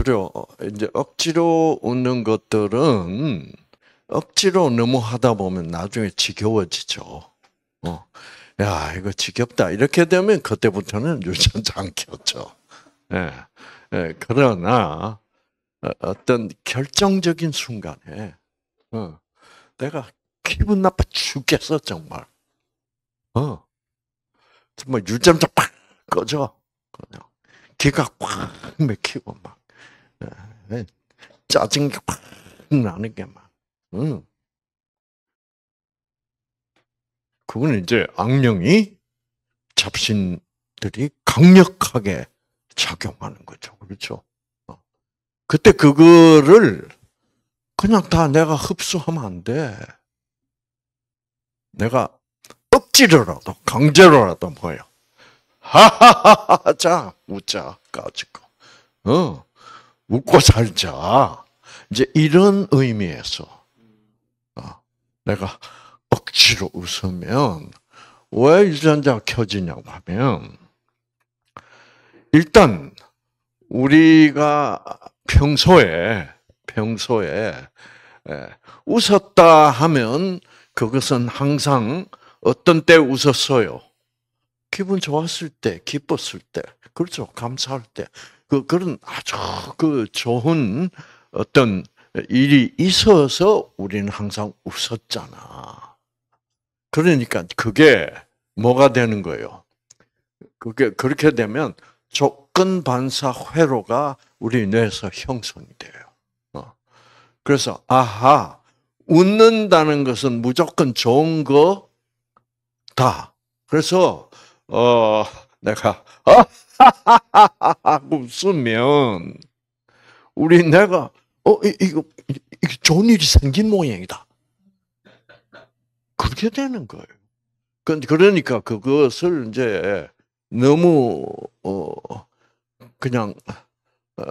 수려 어, 이제 억지로 웃는 것들은 억지로 너무 하다 보면 나중에 지겨워지죠. 어. 야, 이거 지겹다. 이렇게 되면 그때부터는 유전자 안 켰죠. 예. 예. 그러나, 어, 어떤 결정적인 순간에, 어, 내가 기분 나빠 죽겠어, 정말. 어. 정말 유전자 팍 꺼져. 그냥 기가 꽉 막히고 막. 네. 짜증이 확 나는 게 막. 응. 그건 이제 악령이 잡신들이 강력하게 작용하는 거죠. 그렇죠? 어. 그때 그거를 그냥 다 내가 흡수하면 안 돼. 내가 억지로라도, 강제로라도 뭐요. 하하하하, 자, 웃자, 까짓고. 어. 웃고 살자. 이제 이런 의미에서 어, 내가 억지로 웃으면 왜 유전자가 켜지냐고 하면 일단 우리가 평소에 평소에 웃었다 하면 그것은 항상 어떤 때 웃었어요? 기분 좋았을 때, 기뻤을 때, 그렇죠? 감사할 때. 그 그런 아주 그 좋은 어떤 일이 있어서 우리는 항상 웃었잖아. 그러니까 그게 뭐가 되는 거예요? 그게 그렇게 되면 조건 반사 회로가 우리 뇌에서 형성이 돼요. 어. 그래서 아하 웃는다는 것은 무조건 좋은 거다. 그래서 어 내가 아 웃으면 우리 내가 어 이거, 이거 좋은 일이 생긴 모양이다. 그렇게 되는 거예요. 근데 그러니까 그것을 이제 너무 어 그냥 어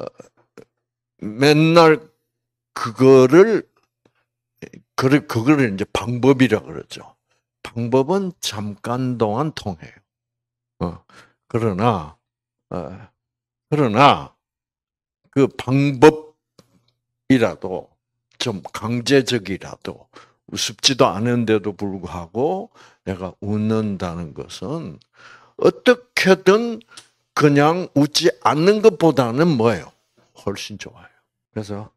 맨날 그거를 그 그거를 이제 방법이라 그러죠. 방법은 잠깐 동안 통해요. 어. 그러나 어, 그러나 그 방법이라도 좀 강제적이라도 우습지도 않은데도 불구하고 내가 웃는다는 것은 어떻게든 그냥 웃지 않는 것보다는 뭐예요? 훨씬 좋아요. 그래서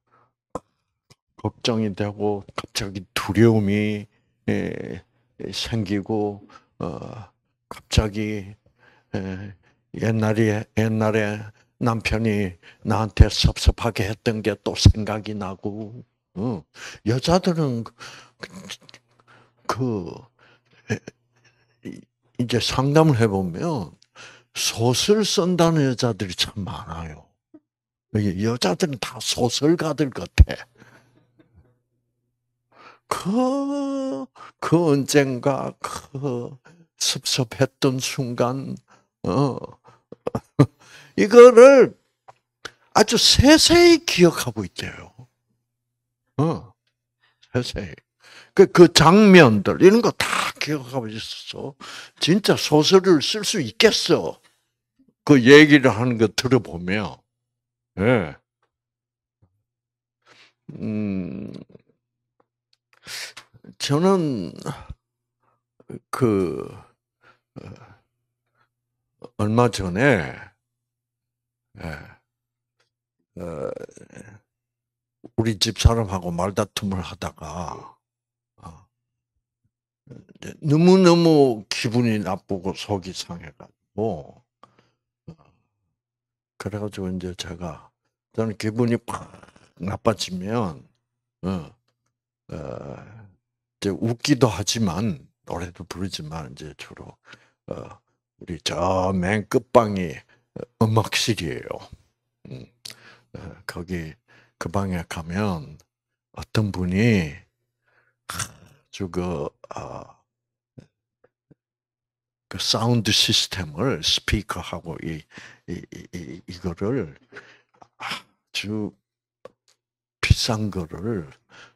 걱정이 되고 갑자기 두려움이 예, 생기고 어, 갑자기 예, 옛날에 옛날에 남편이 나한테 섭섭하게 했던 게 또 생각이 나고 어. 여자들은 그, 그 이제 상담을 해보면 소설 쓴다는 여자들이 참 많아요. 여자들은 다 소설가들 같아. 그, 그 언젠가 그 섭섭했던 순간, 어, 이거를 아주 세세히 기억하고 있대요. 어, 세세히. 그, 그 장면들, 이런 거 다 기억하고 있었어. 진짜 소설을 쓸 수 있겠어. 그 얘기를 하는 거 들어보면, 예. 음, 저는, 그, 얼마 전에 예, 어, 우리 집 사람하고 말다툼을 하다가 어, 너무 너무 기분이 나쁘고 속이 상해가지고 어, 그래가지고 이제 제가 저는 기분이 팍 나빠지면 이제 웃기도 하지만 노래도 부르지만 이제 주로 우리 저맨 끝방이 음악실이에요. 음. 거기 그 방에 가면 어떤 분이 주 그, 아, 그 사운드 시스템을 스피커하고 이, 이, 이, 이 거를 아주 비싼 거를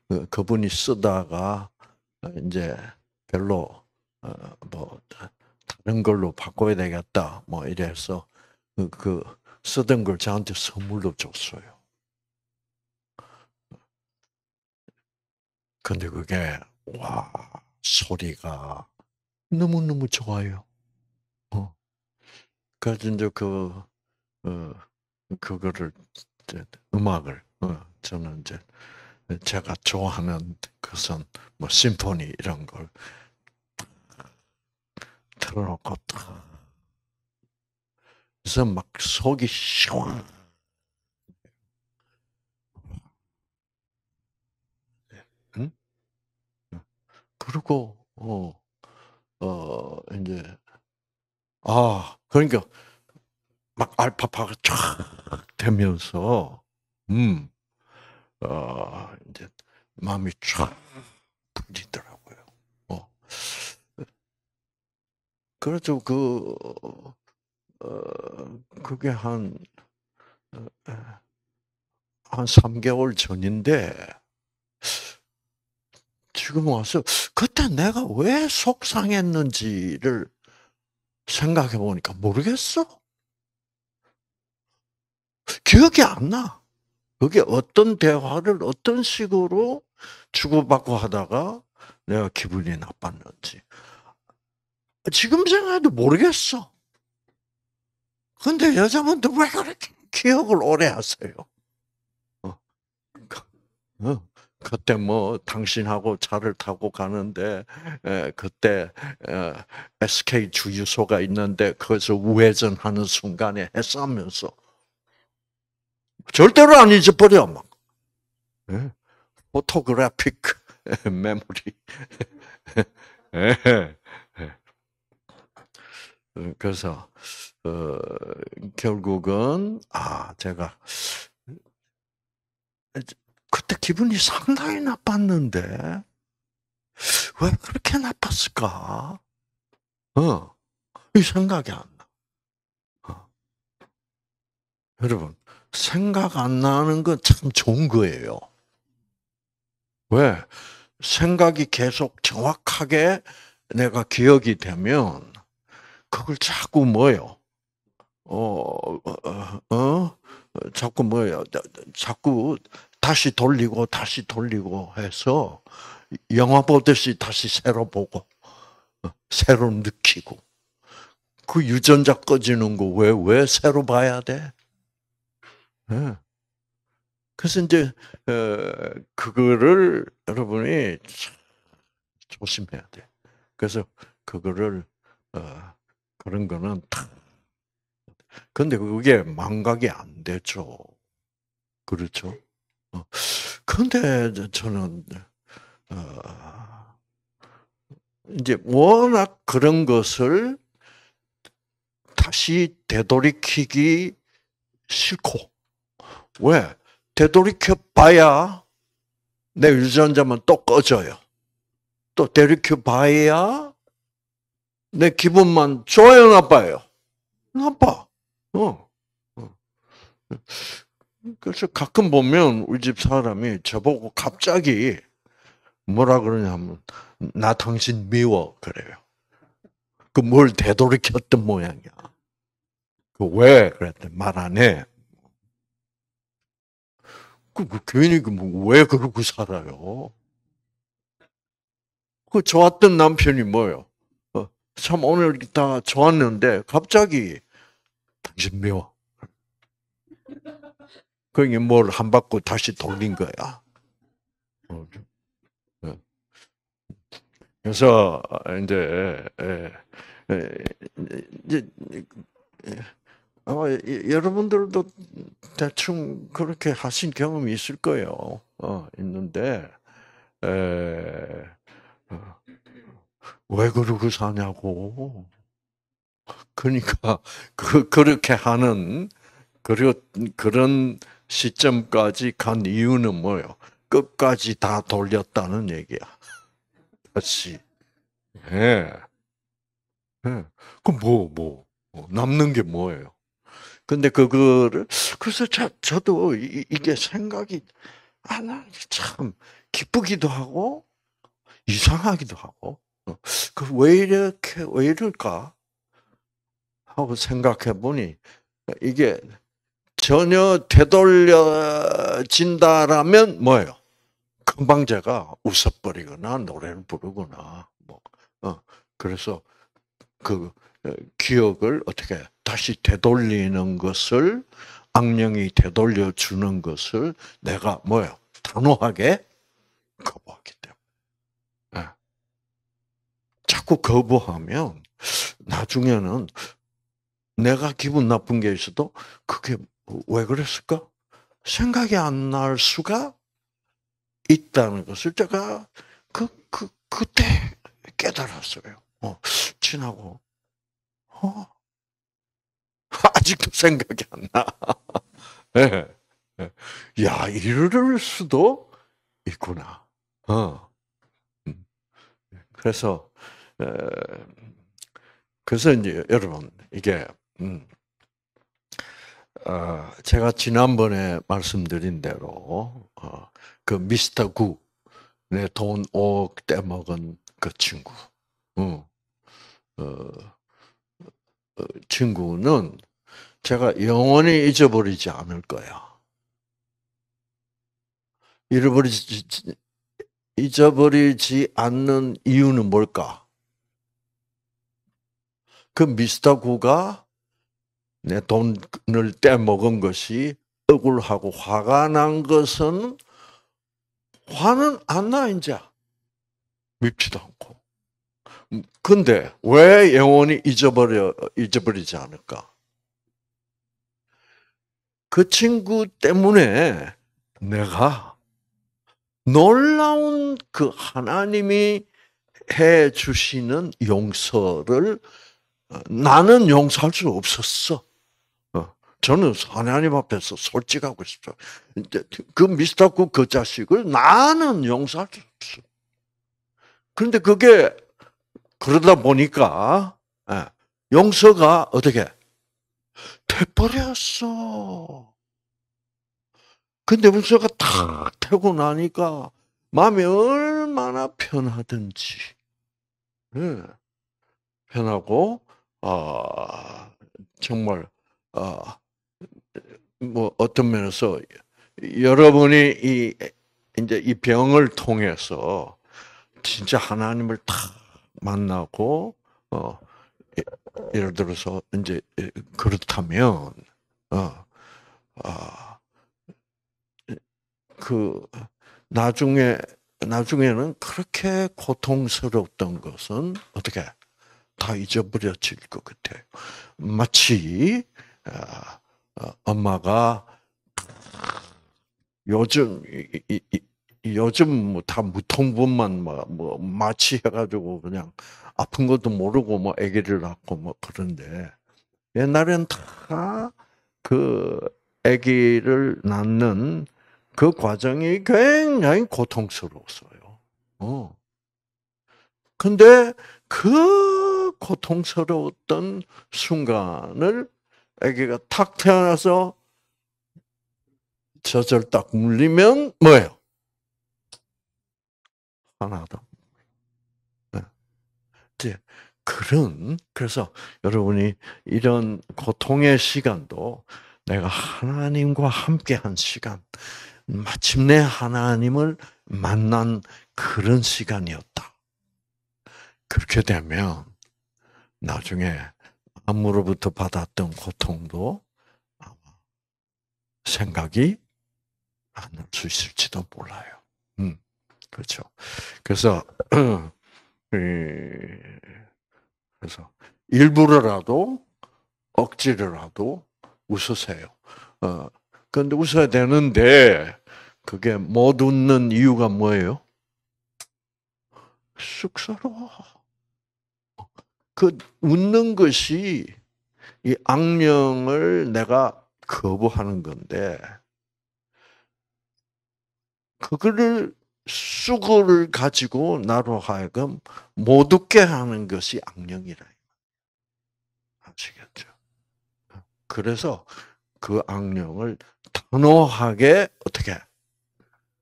그, 그분이 쓰다가 이제 별로 어, 뭐 다른 걸로 바꿔야 되겠다. 뭐 이래서 그, 그 쓰던 걸 저한테 선물로 줬어요. 근데 그게 와 소리가 너무 너무 좋아요. 어. 그래서 이제 그 어, 그거를 음악을 어, 저는 이제 제가 좋아하는 것은 뭐 심포니 이런 걸 틀어놓고 탁. 그래서 막 속이 시원. 그리고 어, 어 이제 아 그러니까 막 알파파가 쫙 되면서 음, 어, 이제 마음이 쫙 풀리더라고. 그렇죠. 그, 어, 그게 한, 어, 한 3개월 전인데, 지금 와서, 그때 내가 왜 속상했는지를 생각해 보니까 모르겠어. 기억이 안 나. 그게 어떤 대화를 어떤 식으로 주고받고 하다가 내가 기분이 나빴는지. 지금 생각해도 모르겠어. 근데 여자분들 왜 그렇게 기억을 오래 하세요? 어, 어. 그때 뭐 당신하고 차를 타고 가는데 에, 그때 에, SK 주유소가 있는데 거기서 우회전하는 순간에 해싸면서 절대로 안 잊어버려 막 포토그래픽 메모리 어, 그래서 어, 결국은 아 제가 그때 기분이 상당히 나빴는데 왜 그렇게 나빴을까? 어, 이 생각이 안 나. 어. 여러분 생각 안 나는 건 참 좋은 거예요. 왜 생각이 계속 정확하게 내가 기억이 되면 그걸 자꾸 뭐요? 어, 어, 어, 어? 자꾸 뭐요? 자꾸 다시 돌리고 다시 돌리고 해서 영화 보듯이 다시 새로 보고 어, 새로 느끼고 그 유전자 꺼지는 거 왜 왜 새로 봐야 돼? 예. 그래서 이제 어, 그거를 여러분이 조심해야 돼. 그래서 그거를 그런 거는 탁. 근데 그게 망각이 안 되죠. 그렇죠? 어. 근데 저는 어, 이제 워낙 그런 것을 다시 되돌이키기 싫고 왜 되돌이켜 봐야 내 유전자만 또 꺼져요. 또 되돌이켜 봐야 내 기분만 좋아요, 나빠요? 나빠. 어. 어. 그래서 가끔 보면 우리 집 사람이 저보고 갑자기 뭐라 그러냐면 나 당신 미워 그래요. 그뭘 되돌이켰던 모양이야. 그 왜 그랬더니 말안 해. 그, 그 괜히 그왜 뭐 그러고 살아요? 그 좋았던 남편이 뭐요? 참 오늘 다 좋았는데 갑자기 당신 미워. 그게 뭘한 바퀴 다시 돌린 거야. 어, 어. 그래서 아, 이제 이제 아마 어, 여러분들도 대충 그렇게 하신 경험이 있을 거예요. 어, 있는데 에, 왜 그러고 사냐고. 그러니까 그 그렇게 하는 그런 그런 시점까지 간 이유는 뭐요? 끝까지 다 돌렸다는 얘기야. 다시. 예. 예. 그럼 뭐, 뭐, 뭐, 남는 게 뭐예요? 근데 그거를, 그래서 저, 저도 이, 게 생각이, 아, 난 참, 기쁘기도 하고, 이상하기도 하고, 어, 그왜 이렇게 왜 이럴까 하고 생각해 보니 이게 전혀 되돌려진다라면 뭐예요? 금방 제가 웃어버리거나 노래를 부르거나 뭐 어, 그래서 그 어, 기억을 어떻게 다시 되돌리는 것을 악령이 되돌려 주는 것을 내가 뭐요 단호하게 거부하기 자꾸 거부하면 나중에는 내가 기분 나쁜 게 있어도 그게 뭐 왜 그랬을까? 생각이 안 날 수가 있다는 것을 제가 그, 그, 그때 깨달았어요. 어, 친하고, 어, 아직도 생각이 안 나. 네. 네. 야, 이럴 수도 있구나. 어. 음. 그래서, 그래서 이제 여러분 이게 음, 어, 제가 지난번에 말씀드린 대로 어, 그 미스터 구 내 돈 5억 떼먹은 그 친구 음, 어, 어, 친구는 제가 영원히 잊어버리지 않을 거야. 잃어버리지 잊어버리지 않는 이유는 뭘까? 그 미스터 구가 내 돈을 떼먹은 것이 억울하고 화가 난 것은 화는 안 나, 이제. 밉지도 않고. 근데 왜 영원히 잊어버려, 잊어버리지 않을까? 그 친구 때문에 내가 놀라운 그 하나님이 해 주시는 용서를 나는 용서할 수 없었어. 어, 저는 하나님 앞에서 솔직하고 싶어. 그 미스터 쿡그 자식을 나는 용서할 수 없어. 그런데 그게 그러다 보니까 예, 용서가 어떻게 돼버렸어. 근데 용서가 탁 되고 나니까 마음이 얼마나 편하든지 예, 편하고 아 정말 아뭐 어, 어떤 면에서 여러분이 이 이제 이 병을 통해서 진짜 하나님을 다 만나고 어, 예, 예를 들어서 이제 예, 그렇다면 어그 아, 나중에 나중에는 그렇게 고통스럽던 것은 어떻게 다 잊어버려질 것 같아요. 마치 아, 어, 엄마가 요즘 요즘 뭐 다 무통분만 뭐, 뭐 마취해가지고 그냥 아픈 것도 모르고 뭐 아기를 낳고 뭐 그런데 옛날엔 다 그 아기를 낳는 그 과정이 굉장히 고통스러웠어요. 어. 근데 그 고통스러웠던 순간을 아기가 탁 태어나서 저절 딱 물리면 뭐예요? 하나도. 네. 이제 그런 그래서 여러분이 이런 고통의 시간도 내가 하나님과 함께한 시간, 마침내 하나님을 만난 그런 시간이었다. 그렇게 되면 나중에 암으로부터 받았던 고통도 아마 생각이 안 날 수 있을지도 몰라요. 음, 그렇죠. 그래서 그래서 일부러라도 억지로라도 웃으세요. 어, 근데 웃어야 되는데 그게 못 웃는 이유가 뭐예요? 쑥스러워. 그 웃는 것이 이 악령을 내가 거부하는 건데 그거를 수고를 가지고 나로 하여금 못 웃게 하는 것이 악령이라. 아시겠죠? 그래서 그 악령을 단호하게 어떻게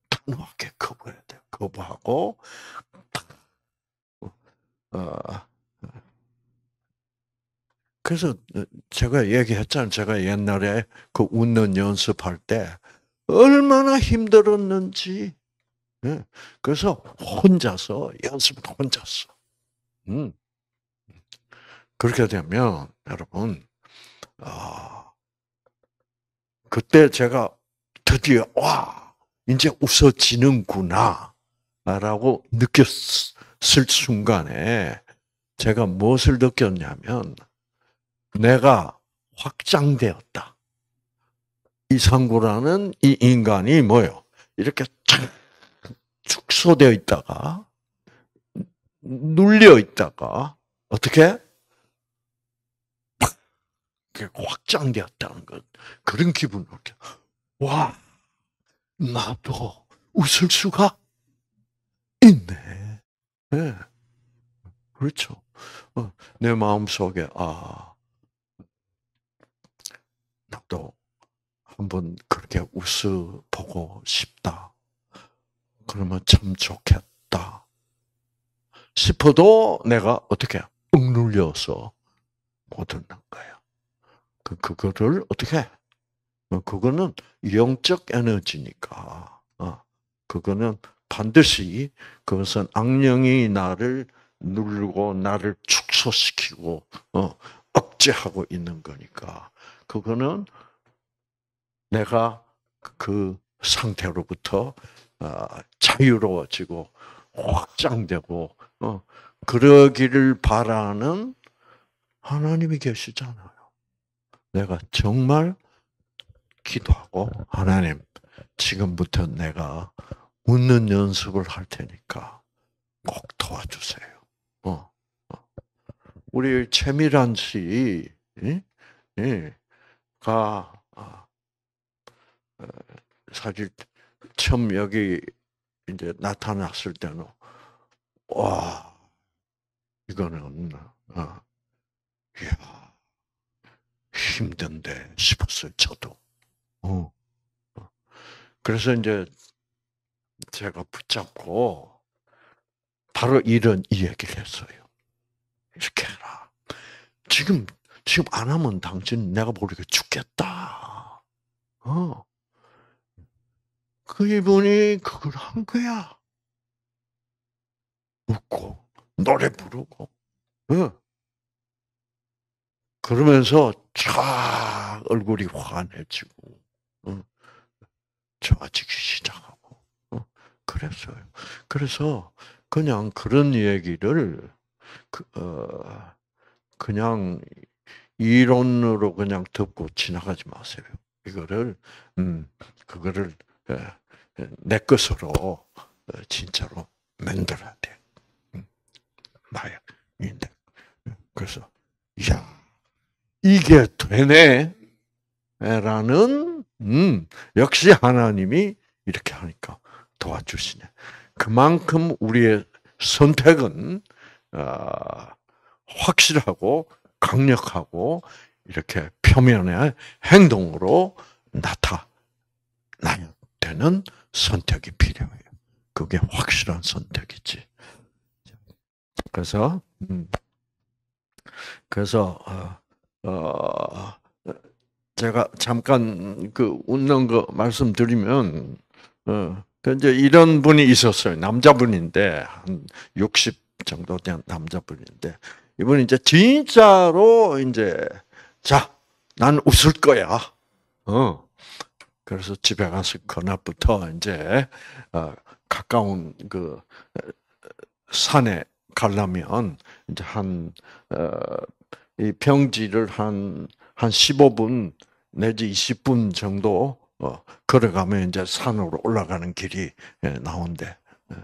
단호하게 거부해야 돼 거부하고 어, 그래서 어, 제가 얘기했잖아요. 제가 옛날에 그 웃는 연습할 때 얼마나 힘들었는지. 예. 그래서 혼자서 연습 혼자서. 음. 그렇게 되면 여러분, 어, 그때 제가 드디어 와 이제 웃어지는구나라고 느꼈을 순간에 제가 무엇을 느꼈냐면 내가 확장되었다. 이상구라는 이 인간이 뭐요? 이렇게 축소되어 있다가 눌려 있다가 어떻게 확장되었다는 것 그런 기분을 와 나도 웃을 수가 있네. 네. 그렇죠. 어, 내 마음 속에 아 한번 그렇게 웃어 보고 싶다. 그러면 참 좋겠다. 싶어도 내가 어떻게 억눌려서 못 듣는 거예요. 그, 그거를 어떻게? 뭐 그거는 영적 에너지니까. 어, 그거는 반드시 그것은 악령이 나를 누르고 나를 축소시키고 어, 억제하고 있는 거니까 그거는 내가 그 상태로부터 어, 자유로워지고 확장되고 어, 그러기를 바라는 하나님이 계시잖아요. 내가 정말 기도하고 하나님 지금부터 내가 웃는 연습을 할 테니까 꼭 도와주세요. 어. 어. 우리 최미란 씨가 예. 아, 사실 처음 여기 이제 나타났을 때는 와 이거는 어, 야 힘든데 싶었어요 저도. 어. 어. 그래서 이제 제가 붙잡고 바로 이런 이야기를 했어요. 이렇게 해라. 지금 지금 안 하면 당신 내가 모르게 죽겠다. 어. 그 이분이 그걸 한 거야. 웃고 노래 부르고. 응. 그러면서 쫙 얼굴이 환해지고 좋아지기 시작하고 응. 그랬어요. 그래서 그냥 그런 얘기를 그, 어, 그냥 이론으로 그냥 듣고 지나가지 마세요. 이거를 음, 그거를 예, 예, 내 것으로 어, 진짜로 만들어야 돼. 음, 나야. 예, 그래서 야 이게 되네. 라는 음, 역시 하나님이 이렇게 하니까 도와주시네. 그만큼 우리의 선택은 어, 확실하고 강력하고 이렇게 표면의 행동으로 나타나요. 때는 선택이 필요해요. 그게 확실한 선택이지. 그래서 음. 그래서 어, 어, 제가 잠깐 그 웃는 거 말씀드리면 어, 그 이제 이런 분이 있었어요. 남자분인데 한 60 정도 된 남자분인데 이분이 이제 진짜로 이제 자, 난 웃을 거야. 어. 그래서 집에 가서 그날부터 이제 어, 가까운 그 어, 산에 가려면 이제 한이 어, 평지를 한한 한 15분 내지 20분 정도 걸어가면 이제 산으로 올라가는 길이 예, 나온대. 예.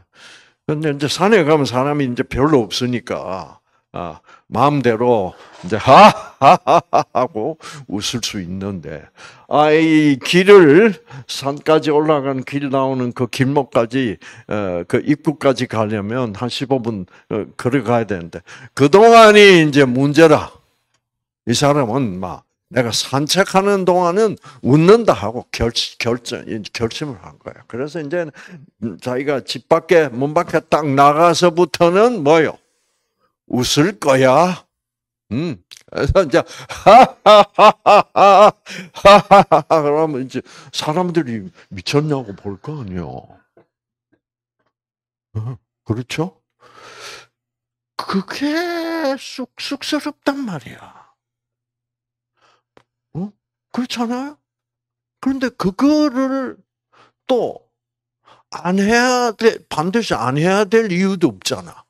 근데 이제 산에 가면 사람이 이제 별로 없으니까 아, 마음대로 이제 하하하 하고 웃을 수 있는데 아이 길을 산까지 올라가는 길 나오는 그 길목까지 어, 그 입구까지 가려면 한 15분 어, 걸어가야 되는데 그 동안이 이제 문제라 이 사람은 막 내가 산책하는 동안은 웃는다 하고 결, 결정, 결심을 한 거예요. 그래서 이제 자기가 집 밖에, 문 밖에 딱 나가서부터는 뭐요? 웃을 거야. 음. 그래서 이제 하하하하하 그러면 이제 사람들이 미쳤냐고 볼 거 아니요. 어, 그렇죠? 그게 쑥쑥스럽단 말이야. 어? 그렇잖아요? 그런데 그거를 또 안 해야 돼, 반드시 안 해야 될 이유도 없잖아.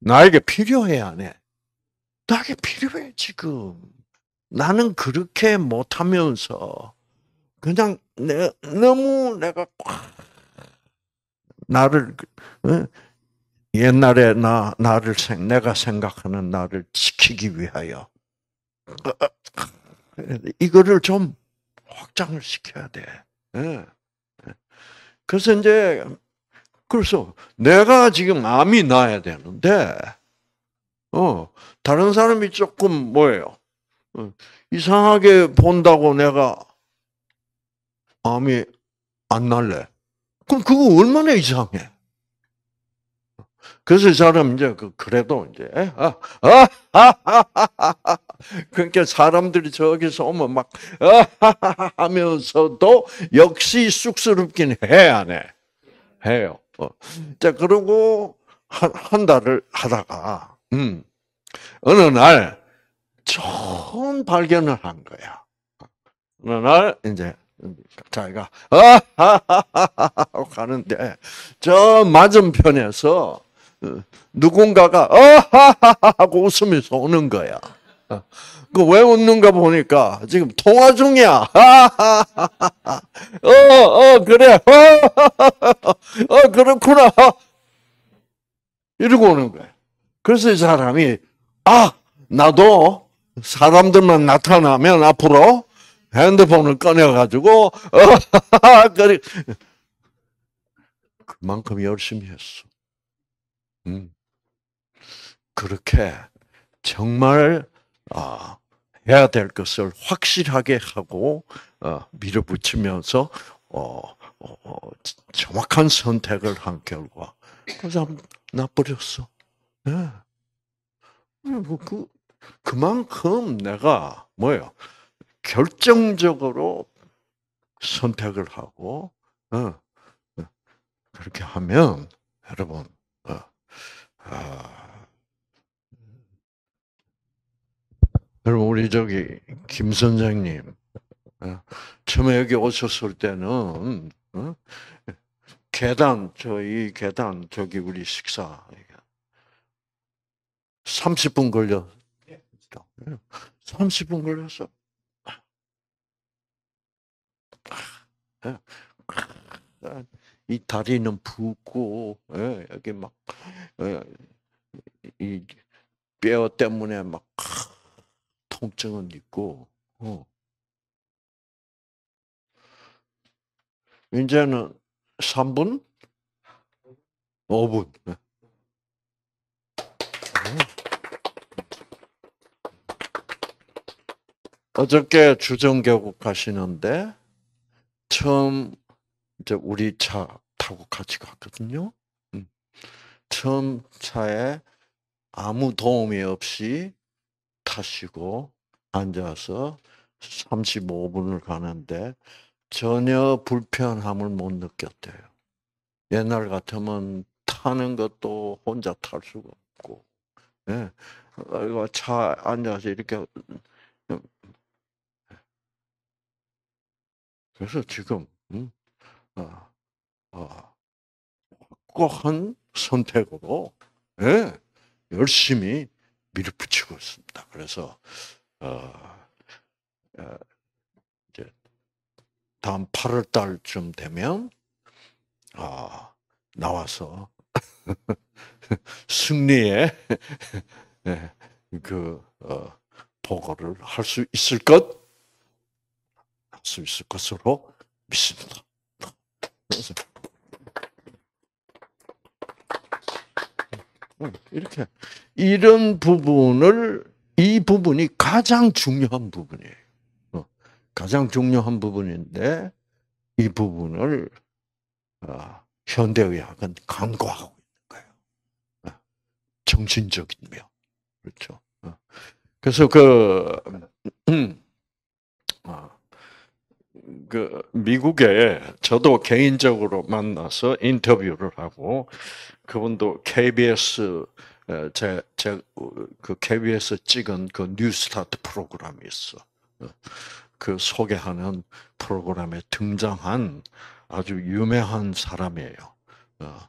나에게 필요해 안 해? 나에게 필요해 지금. 나는 그렇게 못하면서 그냥 내, 너무 내가 나를 그, 옛날에 나 나를 내가 생각하는 나를 지키기 위하여 어, 어, 이거를 좀 확장을 시켜야 돼. 그래서 이제 그래서 내가 지금 암이 나야 되는데, 어, 다른 사람이 조금 뭐예요? 어, 이상하게 본다고 내가 암이 안 날래. 그럼 그거 얼마나 이상해? 그래서 사람 이제 그, 그래도 이제 아, 아, 아, 아, 아, 아, 아. 그러니까 사람들이 저기서 오면 막 아, 아, 아, 아 하면서도 역시 쑥스럽긴 해안 해? 해요. 어. 음. 자, 그러고 한, 한 달을 하다가, 음, 어느 날 처음 발견을 한 거야. 어느 날, 이제, 자기가, 아하하하 가는데, 저 맞은편에서 어, 누군가가, 아하하하 하고 웃으면서 오는 거야. 그왜 웃는가 보니까 지금 통화 중이야. 어, 어, 그래. 어, 그렇구나. 이러고 오는 거예 그래서 이 사람이, 아, 나도 사람들만 나타나면 앞으로 핸드폰을 꺼내가지고, 그래. 그만큼 열심히 했어. 음. 그렇게 정말 어, 해야 될 것을 확실하게 하고 어, 밀어붙이면서 어, 어, 어 정확한 선택을 한 결과 그 사람 나버렸어. 네. 그, 그만큼 내가 뭐예요? 결정적으로 선택을 하고 어, 어 그렇게 하면 여러분 어, 아, 여러분 우리 저기 김 선생님 어, 처음에 여기 오셨을 때는 어? 계단 저희 계단 저기 우리 식사 30분 걸려 30분 걸렸어. 이 다리는 붓고 예, 여기 막이 어, 뼈 때문에 막 통증은 있고, 어. 이제는 3분? 5분. 네. 어. 어저께 주정계곡 가시는데, 처음, 이제 우리 차 타고 같이 갔거든요. 음. 처음 차에 아무 도움이 없이 타시고 앉아서 35분을 가는데 전혀 불편함을 못 느꼈대요. 옛날 같으면 타는 것도 혼자 탈 수가 없고, 예. 차 앉아서 이렇게. 그래서 지금, 음, 어, 어, 꼭한 선택으로, 예, 열심히 밀어붙이고 있습니다. 그래서 어, 어, 이제 다음 8월 달쯤 되면 아, 예, 그, 어, 나와서 승리의 그 보고를 할 수 있을 것, 할 수 있을 것으로 믿습니다. 이렇게 이런 부분을 이 부분이 가장 중요한 부분이에요. 어, 가장 중요한 부분인데 이 부분을 어, 현대의학은 강과하고 있는 거예요. 어, 정신적인 면 그렇죠. 그래서 그 음, 음, 아, 그 미국에 저도 개인적으로 만나서 인터뷰를 하고 그분도 KBS 제제그 KBS 찍은 그 뉴스타트 프로그램이 있어. 어, 그 소개하는 프로그램에 등장한 아주 유명한 사람이에요. 어,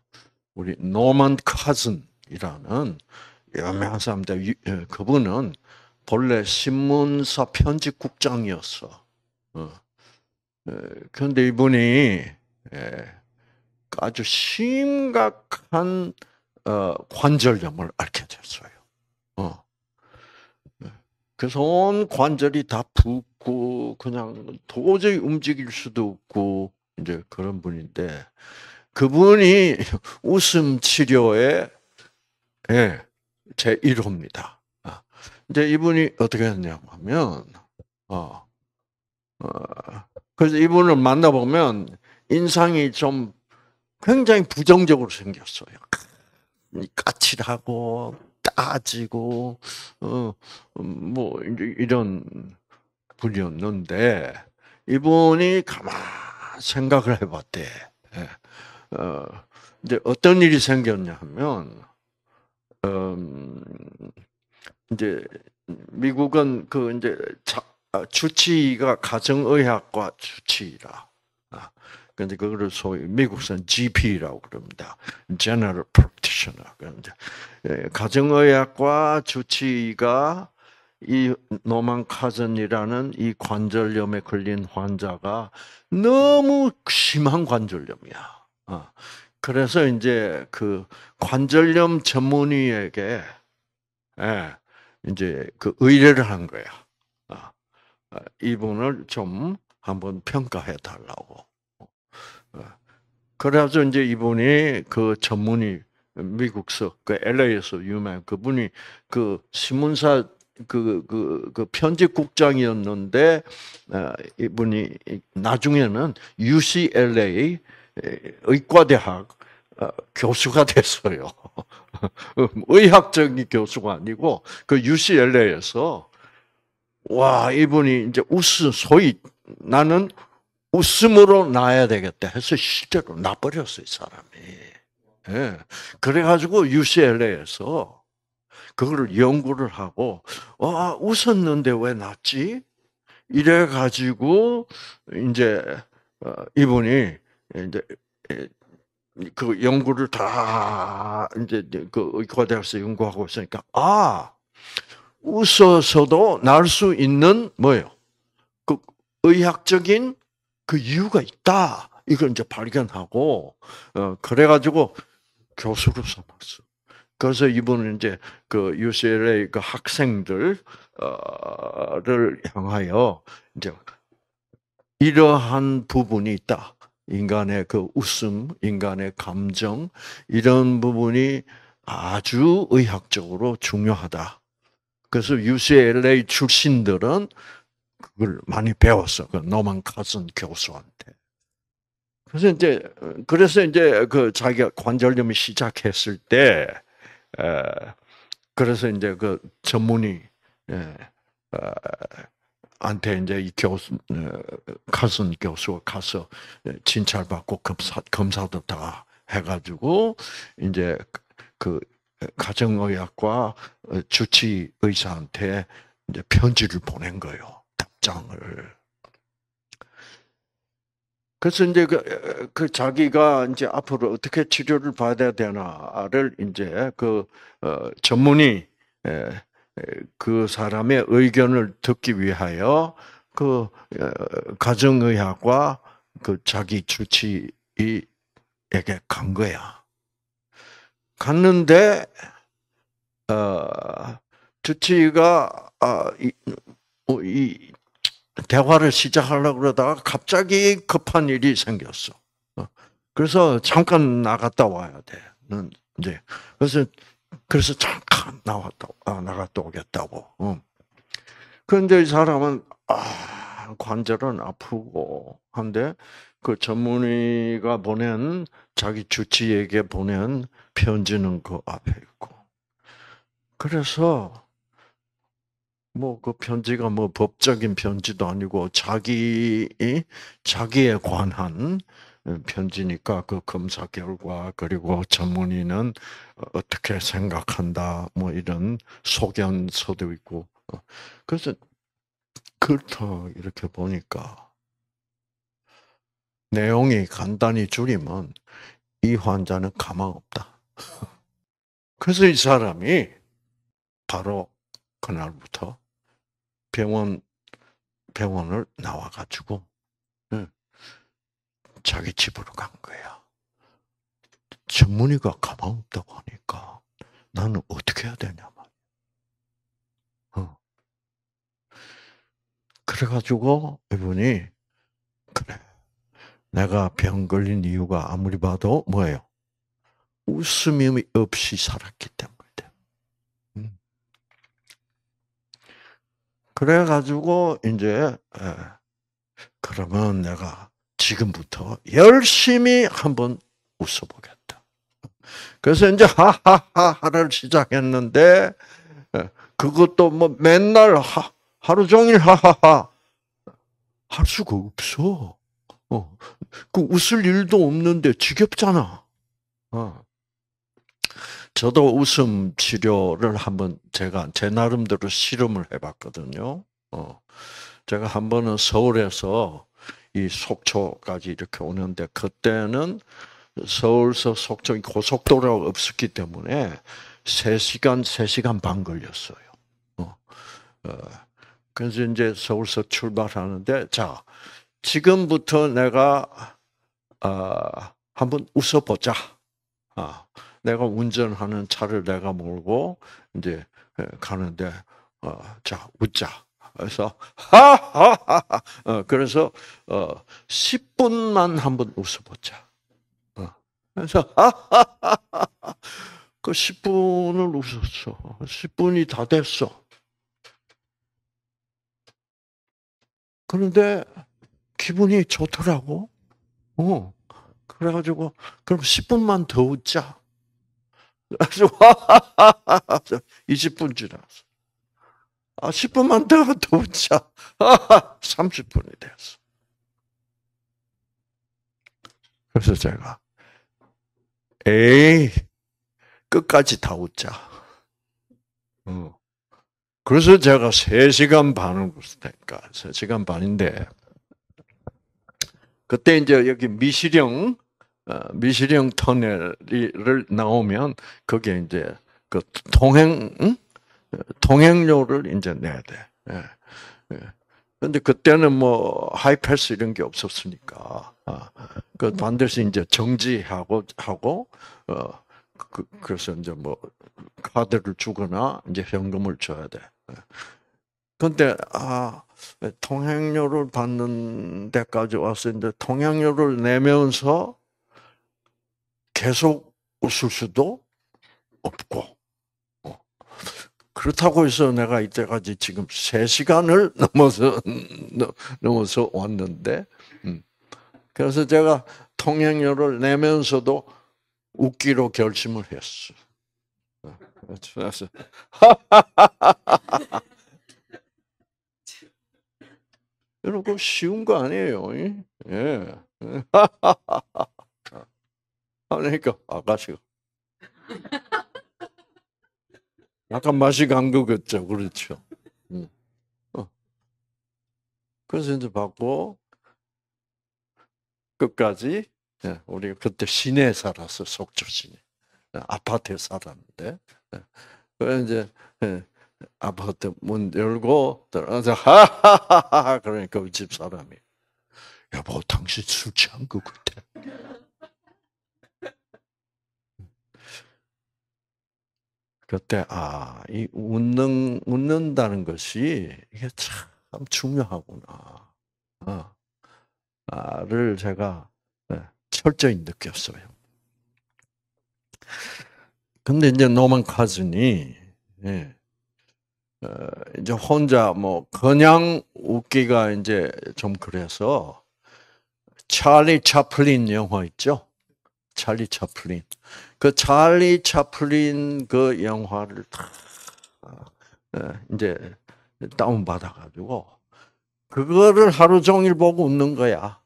우리 노먼 카즌이라는 유명한 사람인데 그분은 본래 신문사 편집국장이었어. 어, 그런데 이분이 그 아주 심각한 어, 관절염을 앓게 됐어요. 어. 그래서 온 관절이 다 붓고 그냥 도저히 움직일 수도 없고 이제 그런 분인데 그분이 웃음 치료의 예, 제 1호입니다. 아, 이제 이분이 어떻게 했냐면 어, 어, 그래서 이분을 만나보면 인상이 좀 굉장히 부정적으로 생겼어요. 까칠하고 따지고 어, 음, 뭐 이런 분이었는데 이분이 가만 생각을 해봤대. 예. 어, 이제 어떤 일이 생겼냐면 음, 이제 미국은 그 이제 자, 아, 주치의가 가정의학과 주치의라. 근데 아, 그거를 소위 미국선 GP라고 그럽니다. General Practitioner. 그런데 예, 가정의학과 주치의가 이 노만카전이라는 이 관절염에 걸린 환자가 너무 심한 관절염이야. 어, 그래서 이제 그 관절염 전문의에게 예, 이제 그 의뢰를 한 거야. 어, 이분을 좀 한번 평가해 달라고. 어, 그래서 이제 이분이 그 전문의 미국서 그 LA에서 유명한 그분이 그 신문사 그, 그, 그 편집국장이었는데, 어, 이분이 나중에는 UCLA 의과대학 교수가 됐어요. 의학적인 교수가 아니고, 그 UCLA에서 와, 이분이 이제 웃음, 소위 나는 웃음으로 나야 되겠다 해서 실제로 나버렸어요, 사람이. 예. 그래가지고 UCLA에서 그거를 연구를 하고, 와, 어, 아, 웃었는데 왜낫지 이래가지고, 이제, 어, 이분이, 이제, 예, 그 연구를 다, 이제, 그 의과대학에서 연구하고 있으니까, 아, 웃어서도 날 수 있는 뭐예요? 그 의학적인 그 이유가 있다. 이걸 이제 발견하고 어, 그래가지고 교수로 삼았어. 그래서 이분은 이제 그 UCLA 그 학생들을 어, 향하여 이제 이러한 부분이 있다. 인간의 그 웃음, 인간의 감정 이런 부분이 아주 의학적으로 중요하다. 그래서 UCLA 출신들은 그걸 많이 배웠어. 그 노만 카슨 교수한테. 그래서 이제 그래서 이제 그 자기가 관절염이 시작했을 때, 에, 그래서 이제 그 전문의 에, 에, 어, 한테 이제 이 교수 카슨 교수가 가서 진찰받고 검사 검사도 다 해가지고 이제 그 가정의학과 주치 의사한테 편지를 보낸 거예요. 답장을. 그래서 이제 그, 그, 자기가 이제 앞으로 어떻게 치료를 받아야 되나를 이제 그 어, 전문의 그 사람의 의견을 듣기 위하여 그 어, 가정의학과 그 자기 주치의에게 간 거야. 갔는데 어, 두치가 어, 아, 이, 뭐, 이 대화를 시작하려고 그러다가 갑자기 급한 일이 생겼어. 어, 그래서 잠깐 나갔다 와야 돼. 이제 그래서 그래서 잠깐 나왔다 아, 나갔다 오겠다고. 응. 어. 그런데 이 사람은 아, 관절은 아프고 한데 그 전문의가 보낸 자기 주치에게 보낸 편지는 그 앞에 있고. 그래서 뭐 그 편지가 뭐 법적인 편지도 아니고 자기 자기에 관한 어, 편지니까 그 검사 결과 그리고 전문의는 어, 어떻게 생각한다 뭐 이런 소견서도 있고 어, 그래서 그렇다 이렇게 보니까 내용이 간단히 줄이면 이 환자는 가망 없다. 그래서 이 사람이 바로 그날부터 병원 병원을 나와 가지고 예, 자기 집으로 간 거야. 전문의가 가만 없다고 하니까 나는 어떻게 해야 되냐 말 어. 그래가지고 이분이 그래 내가 병 걸린 이유가 아무리 봐도 뭐예요? 웃음이 없이 살았기 때문에 음. 그래가지고, 이제, 그러면 내가 지금부터 열심히 한번 웃어보겠다. 그래서 이제 하하하하를 시작했는데, 그것도 뭐 맨날 하, 하루 종일 하하하 할 수가 없어. 어, 그 웃을 일도 없는데 지겹잖아. 어. 저도 웃음 치료를 한번 제가 제 나름대로 실험을 해봤거든요. 어. 제가 한 번은 서울에서 이 속초까지 이렇게 오는데 그때는 서울서 속초 고속도로가 없었기 때문에 3시간, 3시간 반 걸렸어요. 어. 어. 그래서 이제 서울서 출발하는데 자, 지금부터 내가 아, 한번 웃어보자. 어. 내가 운전하는 차를 내가 몰고 이제 가는데 어, 자 웃자. 그래서 하하하 어, 그래서 어, 10분만 한번 웃어보자. 어, 그래서 하하하하 그 10분을 웃었어. 10분이 다 됐어. 그런데 기분이 좋더라고. 어. 그래가지고 그럼 10분만 더 웃자. 20분 지났어. 아, 10분만 더, 더 웃자. 30분이 됐어. 그래서 제가, 에이, 끝까지 다 웃자. 어. 그래서 제가 3시간 반을 웃었니까 3시간 반인데, 그때 이제 여기 미시령, 어, 미시령 터널을 나오면 거기에 이제 그 통행 응? 통행료를 이제 내야 돼. 예. 예. 근데 그때는 뭐 하이패스 이런 게 없었으니까 아, 아. 그 반드시 이제 정지하고 하고 어 그, 그 래서 이제 뭐 카드를 주거나 이제 현금을 줘야 돼. 예. 근데 아 통행료를 받는 데까지 왔어 이제 통행료를 내면서 계속 웃을 수도 없고. 어. 그렇다고 해서 내가 이때까지 지금 3시간을 넘어서, 넘어서 왔는데, 음. 그래서 제가 통행료를 내면서도 웃기로 결심을 했어. 그래서, 어, 어, 여러분, 쉬운 거 아니에요. 예. 아, 그러니까 아가씨가 약간 맛이 간 거겠죠. 그렇죠. 음. 어. 그래서 이제 받고 끝까지 예, 우리가 그때 시내에 살았어 속초 시내 예, 아파트에 살았는데 예. 그래 이제 아파트 문 열고 들어서 하하하하 그러니까 집 사람이 여보 당신 술 취한 거 같아. 그때 아, 이 웃는 웃는다는 것이 이게 참 중요하구나. 아, 를 제가 네, 철저히 느꼈어요. 근데 이제 노만 카즈니 예, 어, 이제 혼자 뭐 그냥 웃기가 이제 좀 그래서 찰리 차플린 영화 있죠? 찰리 차플린. 그 찰리 차플린 그 영화를 다 어, 이제 다운 받아 가지고 그거를 하루 종일 보고 웃는 거야.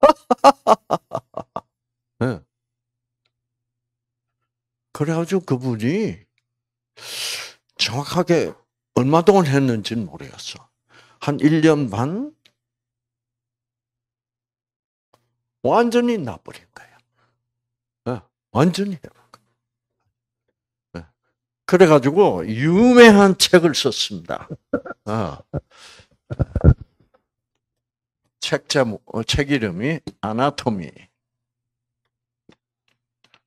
예. 그래가지고 그분이 정확하게 얼마 동안 했는지는 모르겠어. 한 1년 반? 완전히 나버린 거야 완전히 해방. 네. 그래가지고 유명한 책을 썼습니다. 아. 책 제목, 어, 책 이름이 아나토미.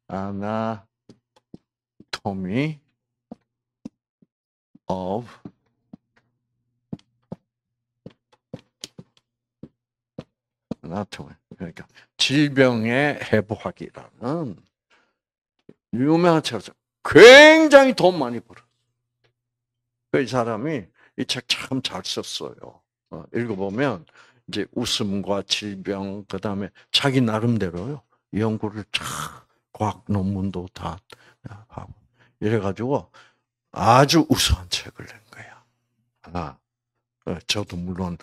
아나토미 of 아나토미. 그러니까 질병의 해부학이라는 유명한 책자. 굉장히 돈 많이 벌었어요. 그 사람이 이 책 참 잘 썼어요. 어, 읽어보면 이제 웃음과 질병, 그 다음에 자기 나름대로요. 연구를 쫙, 과학 논문도 다 아, 하고. 이래가지고 아주 우수한 책을 낸 거야. 아, 저도 물론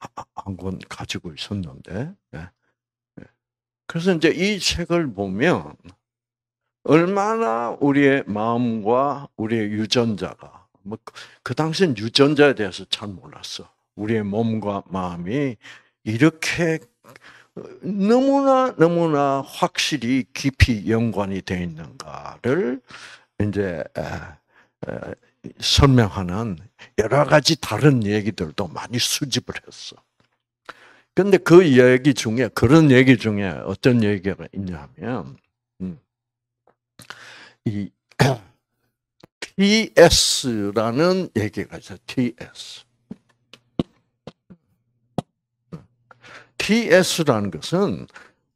아, 아, 한권 가지고 있었는데. 예, 예. 그래서 이제 이 책을 보면 얼마나 우리의 마음과 우리의 유전자가 뭐그 그 당시엔 유전자에 대해서 잘 몰랐어. 우리의 몸과 마음이 이렇게 어, 너무나 너무나 확실히 깊이 연관이 되어 있는가를 이제 설명하는 여러 가지 다른 얘기들도 많이 수집을 했어. 근데 그 얘기 중에 그런 얘기 중에 어떤 얘기가 있냐면 이 TS라는 얘기가 있어요. TS. TS라는 것은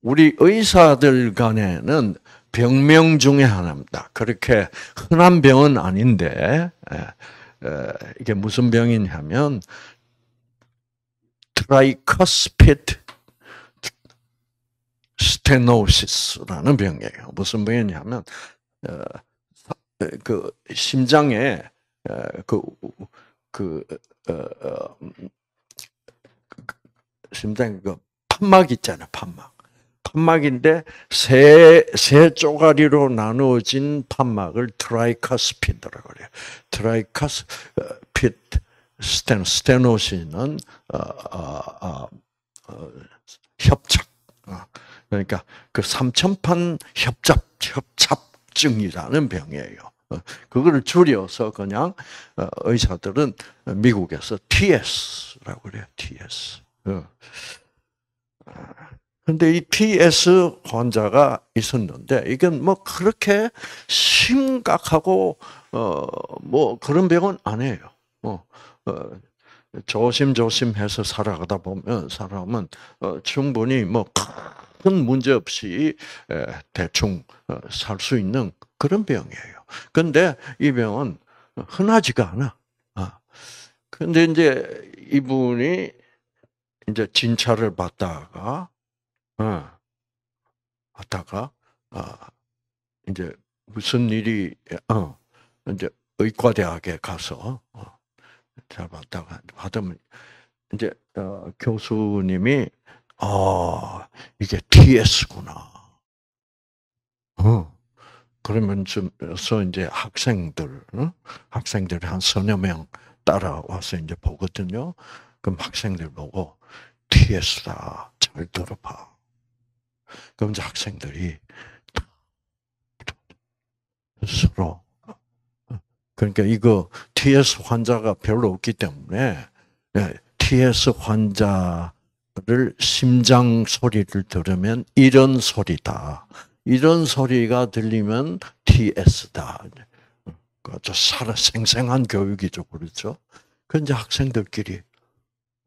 우리 의사들 간에는 병명 중에 하나입니다. 그렇게 흔한 병은 아닌데 이게 무슨 병이냐면 트라이커스피트 스테노시스라는 병이에요. 무슨 병이냐면 그 심장에 그, 그, 심장 그 판막 있잖아요, 판막. 판막인데 세세 쪼가리로 나누어진 판막을 트라이카스피드라고 그래요. 트라이카스피드 어, 스텐 스테노시는 어, 어, 어, 어 협착. 그러니까 그 삼천판 협잡 협잡증이라는 병이에요. 어, 그거를 줄여서 그냥 어, 의사들은 미국에서 TS라고 그래요. TS. 어. 근데 이 TS 환자가 있었는데 이건 뭐 그렇게 심각하고 어뭐 그런 병은 아니에요. 어, 어 조심조심해서 살아가다 보면 사람은 어, 충분히 뭐큰 문제 없이 대충 어, 살수 있는 그런 병이에요. 근데 이 병은 흔하지가 않아. 아. 근데 이제 이분이 이제 진찰을 받다가, 어, 받다가, 어, 이제 무슨 일이, 어, 이제 의과대학에 가서, 어, 잘 받다가, 받으면, 이제, 어, 교수님이 아, 이게 TS구나. 어. 그러면서 이제 학생들, 어? 학생들이 한 서너 명 따라와서 이제 보거든요. 그럼 학생들 보고, TS다. 잘 들어봐. 그럼 이제 학생들이 서로 어, 그러니까 이거 TS 환자가 별로 없기 때문에 예, TS 환자 를 심장 소리를 들으면 이런 소리다. 이런 소리가 들리면 TS다. 그 아주 살아 생생한 교육이죠, 그렇죠? 근데 학생들끼리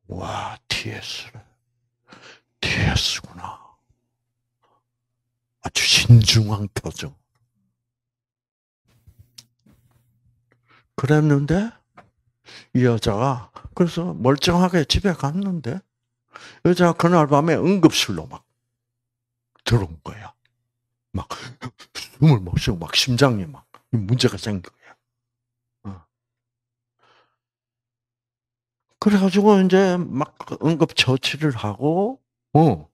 와 TS래, TS구나. 아주 신중한 표정. 그랬는데 이 여자가 그래서 멀쩡하게 집에 갔는데 여자 그날 밤에 응급실로 막 들어온 거야. 막 숨을 못 쉬고 막 심장이 막 문제가 생긴 거야. 어. 그래가지고 이제 막 응급 처치를 하고, 어.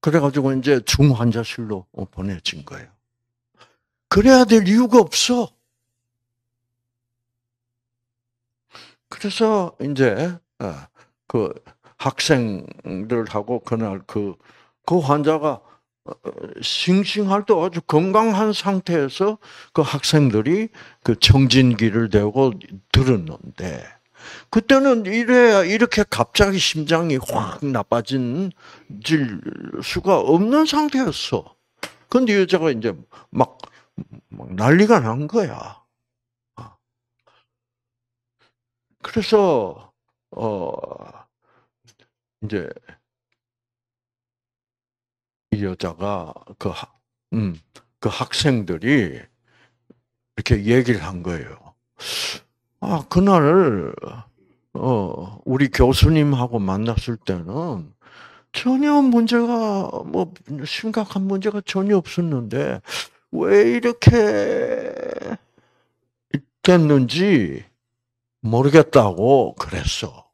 그래가지고 이제 중환자실로 보내진 거예요. 그래야 될 이유가 없어. 그래서 이제 어, 그 학생들하고 그날 그, 그 환자가 어, 어, 싱싱할 때 아주 건강한 상태에서 그 학생들이 그 청진기를 대고 들었는데, 그때는 이래야 이렇게 갑자기 심장이 확 나빠진 질 수가 없는 상태였어. 근데 여자가 이제 막, 막 난리가 난 거야. 그래서 어 이제 이 여자가 그, 음, 그 학생들이 이렇게 얘기를 한 거예요. 아, 그날, 어, 우리 교수님하고 만났을 때는 전혀 문제가, 뭐, 심각한 문제가 전혀 없었는데, 왜 이렇게 됐는지, 모르겠다고 그랬어.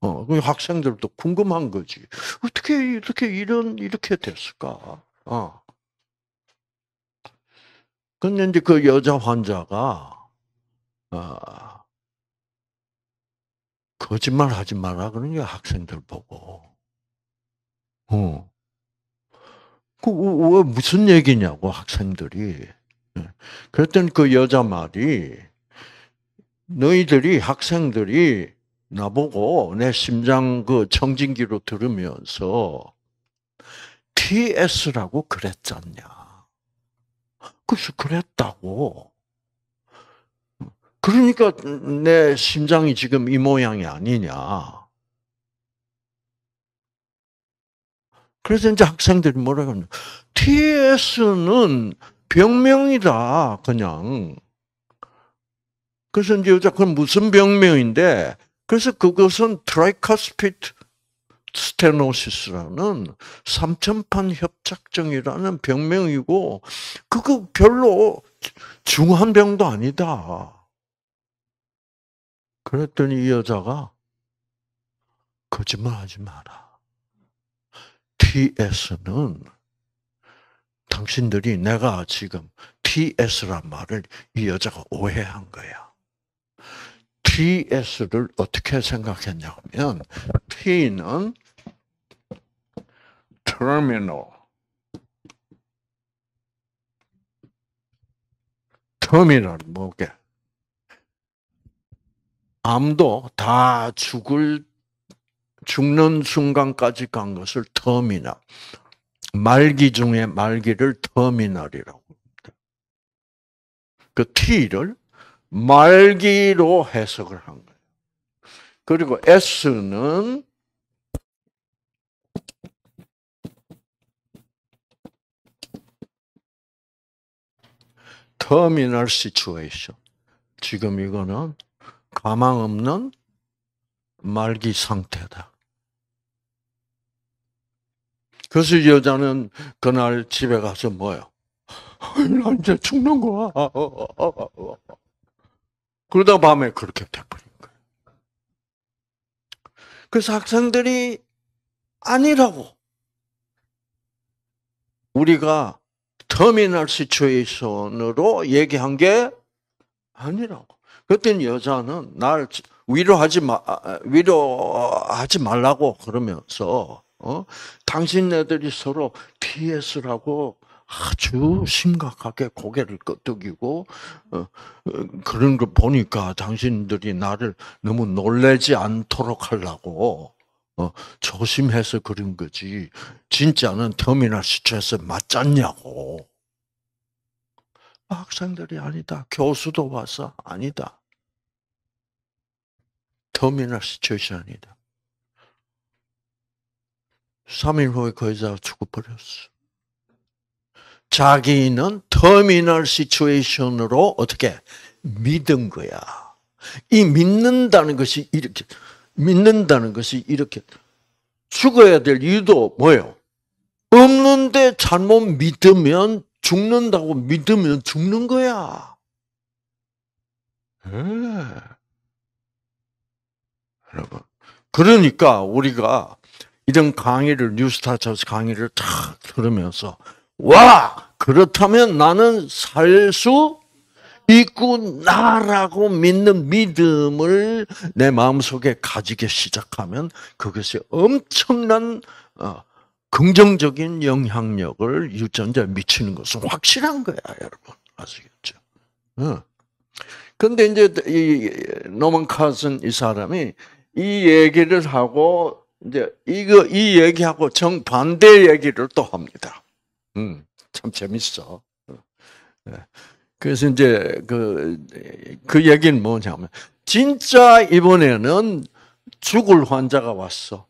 어, 학생들도 궁금한 거지. 어떻게 이렇게 이런 이렇게 됐을까? 어. 근데 이제 그 여자 환자가 어, 거짓말 하지 마라 그러게 학생들 보고. 어. 그왜 어, 어, 무슨 얘기냐고 학생들이. 예. 그랬더니 그 여자 말이 너희들이 학생들이 나보고 내 심장 그 청진기로 들으면서 TS라고 그랬잖냐. 그래서 그랬다고. 그러니까 내 심장이 지금 이 모양이 아니냐. 그래서 이제 학생들이 뭐라고 하냐. TS는 병명이다, 그냥. 그래서 이제 여자 그건 무슨 병명인데 그래서 그것은 트라이카스피트 스테노시스라는 삼천판 협착증이라는 병명이고 그거 별로 중한 병도 아니다. 그랬더니 이 여자가 거짓말하지 마라. TS는 당신들이 내가 지금 TS란 말을 이 여자가 오해한 거야. PS를 어떻게 생각했냐면 t 는 terminal 터미널 뭐게 암도 다 죽을 죽는 순간까지 간 것을 터미널 말기 중에 말기를 터미널이라고 합니다. 그 T를 말기로 해석을 한 거예요. 그리고 S는 터미널 시츄에이션. 지금 이거는 가망 없는 말기 상태다. 그래서 여자는 그날 집에 가서 뭐요? 나 이제 죽는 거야. 어, 어, 어, 그러다 밤에 그렇게 돼버린 거예요. 그래서 학생들이 아니라고. 우리가 터미널 시츄에이션으로 얘기한 게 아니라고. 그랬 여자는 날 위로하지 마, 아, 아, 위로하지 말라고 그러면서, 어? 당신네들이 서로 TS라고 아주 심각하게 고개를 끄덕이고 어, 어, 그런 걸 보니까 당신들이 나를 너무 놀래지 않도록 하려고 어, 조심해서 그런 거지 진짜는 터미널 스트레스 맞잖냐고 학생들이 아니다 교수도 와서 아니다 터미널 스트레 아니다 3일 후에 그 여자 죽어버렸어 자기는 터미널 시츄에이션으로 어떻게 믿은 거야. 이 믿는다는 것이 이렇게 믿는다는 것이 이렇게 죽어야 될 이유도 뭐예요? 없는데 잘못 믿으면 죽는다고 믿으면 죽는 거야. 예. 여러분, 그러니까 우리가 이런 강의를 뉴스타차에 강의를 탁 들으면서 와! 그렇다면 나는 살 수 있구나라고 믿는 믿음을 내 마음속에 가지게 시작하면 그것이 엄청난 어, 긍정적인 영향력을 유전자에 미치는 것은 확실한 거야, 여러분. 아시겠죠? 응. 어. 근데 이제 이 노먼 카슨 이 사람이 이 얘기를 하고 이제 이거 이 얘기하고 정반대 얘기를 또 합니다. 음, 참 재밌어. 그래서 이제 그, 그 얘기는 뭐냐면, 진짜 이번에는 죽을 환자가 왔어.